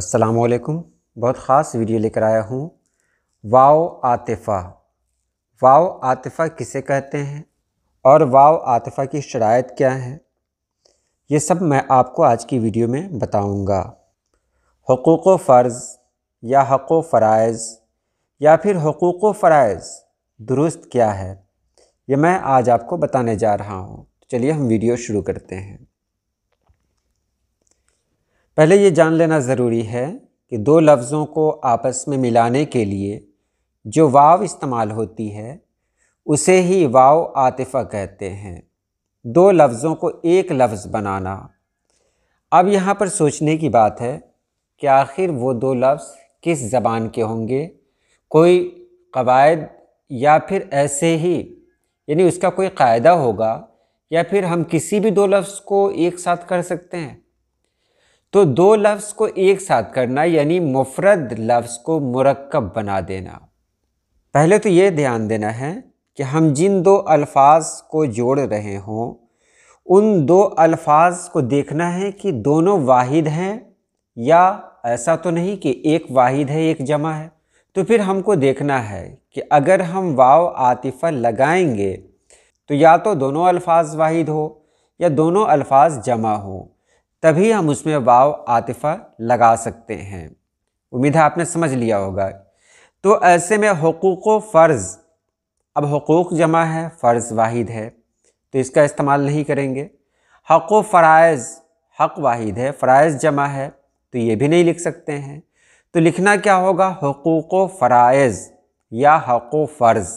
असलकुम बहुत ख़ास वीडियो लेकर आया हूँ वाव आतिफ़ा वाव आतिफ़ा किसे कहते हैं और वाव आतिफ़ा की शरात क्या है ये सब मैं आपको आज की वीडियो में बताऊँगा हकूक़ फ़र्ज़ या हको फ़राइज़ या फिर हकूक़ फ़राइज़ दुरुस्त क्या है ये मैं आज आपको बताने जा रहा हूँ तो चलिए हम वीडियो शुरू करते हैं पहले ये जान लेना ज़रूरी है कि दो लफ्ज़ों को आपस में मिलाने के लिए जो वाव इस्तेमाल होती है उसे ही वाव आतिफ़ा कहते हैं दो लफ्ज़ों को एक लफ्ज़ बनाना अब यहाँ पर सोचने की बात है कि आखिर वो दो लफ्ज़ किस ज़बान के होंगे कोई कवायद या फिर ऐसे ही यानी उसका कोई कायदा होगा या फिर हम किसी भी दो लफ्ज़ को एक साथ कर सकते हैं तो दो लफ्ज़ को एक साथ करना यानी मुफरद लफ्ज़ को मुरक्कब बना देना पहले तो ये ध्यान देना है कि हम जिन दो अल्फाज को जोड़ रहे हों उन दो अल्फाज को देखना है कि दोनों वाहिद हैं या ऐसा तो नहीं कि एक वाहिद है एक जमा है तो फिर हमको देखना है कि अगर हम वाव आतिफ़ा लगाएंगे तो या तो दोनों अल्फाज वाहिद हो या दोनों अल्फाज जमा हों तभी हम उसमें वाव आतिफ़ा लगा सकते हैं उम्मीद है आपने समझ लिया होगा तो ऐसे में हकूक़ फ़र्ज़ अब हकूक़ जमा है फ़र्ज़ वाहिद है तो इसका इस्तेमाल नहीं करेंगे हक व फ़राइज़ हक वाहिद है फ़राइज़ जमा है तो ये भी नहीं लिख सकते हैं तो लिखना क्या होगा हकूक़ फ़राइज़ या हक व फ़र्ज़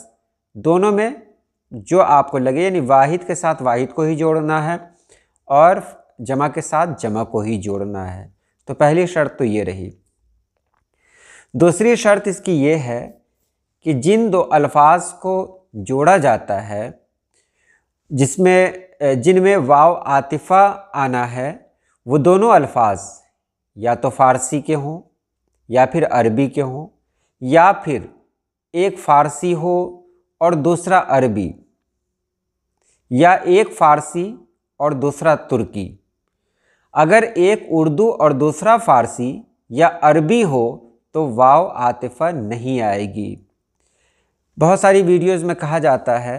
दोनों में जो आपको लगे यानी वाहिद के साथ वाहिद को ही जोड़ना है और जमा के साथ जमा को ही जोड़ना है तो पहली शर्त तो ये रही दूसरी शर्त इसकी ये है कि जिन दो अल्फाज को जोड़ा जाता है जिसमें जिनमें वाव आतिफ़ा आना है वो दोनों अल्फाज या तो फ़ारसी के हों या फिर अरबी के हों या फिर एक फ़ारसी हो और दूसरा अरबी या एक फ़ारसी और दूसरा तुर्की अगर एक उर्दू और दूसरा फारसी या अरबी हो तो वाव आतिफा नहीं आएगी बहुत सारी वीडियोस में कहा जाता है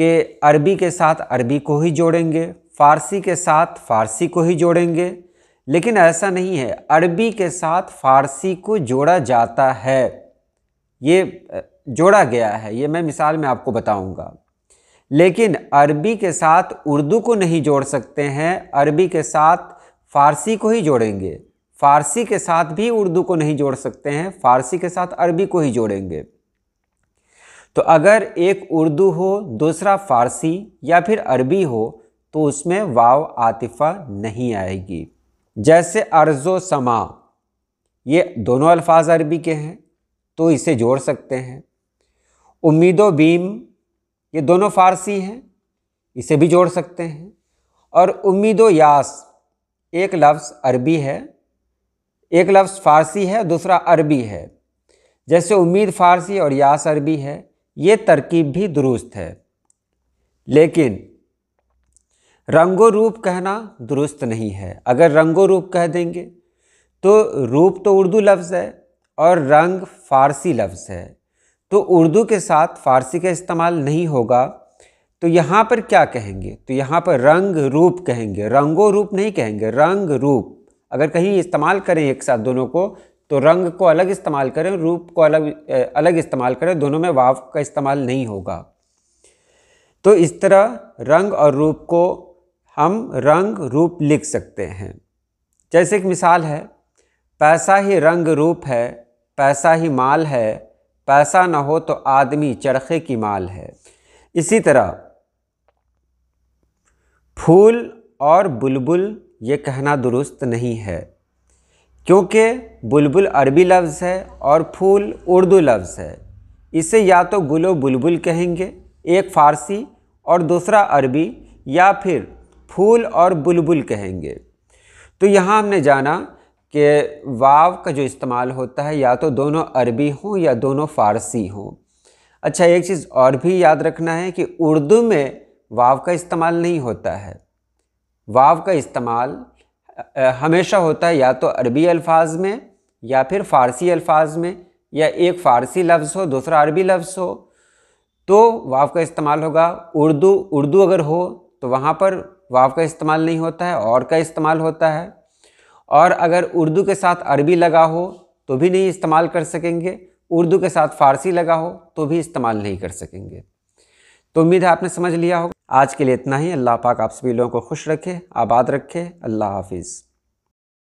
कि अरबी के साथ अरबी को ही जोड़ेंगे फारसी के साथ फारसी को ही जोड़ेंगे लेकिन ऐसा नहीं है अरबी के साथ फारसी को जोड़ा जाता है ये जोड़ा गया है ये मैं मिसाल में आपको बताऊंगा लेकिन अरबी के साथ उर्दू को नहीं जोड़ सकते हैं अरबी के साथ फारसी को ही जोड़ेंगे फारसी के साथ भी उर्दू को नहीं जोड़ सकते हैं फारसी के साथ अरबी को ही जोड़ेंगे तो अगर एक उर्दू हो दूसरा फारसी या फिर अरबी हो तो उसमें वाव आतिफा नहीं आएगी जैसे अर्ज़ो समा ये दोनों अल्फाज अरबी के हैं तो इसे जोड़ सकते हैं उम्मीदो बीम ये दोनों फारसी हैं इसे भी जोड़ सकते हैं और उम्मीदो यास एक लफ्ज़ अरबी है एक लफ्ज़ फ़ारसी है दूसरा अरबी है जैसे उम्मीद फ़ारसी और यास अरबी है ये तरकीब भी दुरुस्त है लेकिन रंगो रूप कहना दुरुस्त नहीं है अगर रंगो रूप कह देंगे तो रूप तो उर्दू लफ्ज़ है और रंग फ़ारसी लफ्ज़ है तो उर्दू के साथ फ़ारसी का इस्तेमाल नहीं होगा तो यहाँ पर क्या कहेंगे तो यहाँ पर रंग रूप कहेंगे रंगो रूप नहीं कहेंगे रंग रूप अगर कहीं इस्तेमाल करें एक साथ दोनों को तो रंग को अलग इस्तेमाल करें रूप को अलग अलग इस्तेमाल करें दोनों में वाव का इस्तेमाल नहीं होगा तो इस तरह रंग और रूप को हम रंग रूप लिख सकते हैं जैसे एक मिसाल है पैसा ही रंग रूप है पैसा ही माल है पैसा ना हो तो आदमी चरखे की माल है इसी तरह फूल और बुलबुल ये कहना दुरुस्त नहीं है क्योंकि बुलबुल अरबी लफ्ज़ है और फूल उर्दू लफ्ज़ है इसे या तो गुलो बुलबुल कहेंगे एक फ़ारसी और दूसरा अरबी या फिर फूल और बुलबुल कहेंगे तो यहाँ हमने जाना कि वाव का जो इस्तेमाल होता है या तो दोनों अरबी हों या दोनों फ़ारसी हों अच्छा एक चीज़ और भी याद रखना है कि उर्दू में वाव का इस्तेमाल नहीं होता है वाव का इस्तेमाल हमेशा होता है या तो अरबी अल्फाज में या फिर फ़ारसी अल्फाज में या एक फ़ारसी लफ्ज़ हो दूसरा अरबी लफ्ज़ हो तो वाव का इस्तेमाल होगा उर्दू उर्दू अगर हो तो वहाँ पर वाव का इस्तेमाल नहीं होता है और का इस्तेमाल होता है और अगर उर्दू के साथ अरबी लगा हो तो भी नहीं इस्तेमाल कर सकेंगे उर्दू के साथ फ़ारसी लगा हो तो भी इस्तेमाल नहीं कर सकेंगे तो उम्मीद है आपने समझ लिया होगा आज के लिए इतना ही अल्लाह पाक आप सभी लोगों को खुश रखे आबाद रखे अल्लाह हाफिज़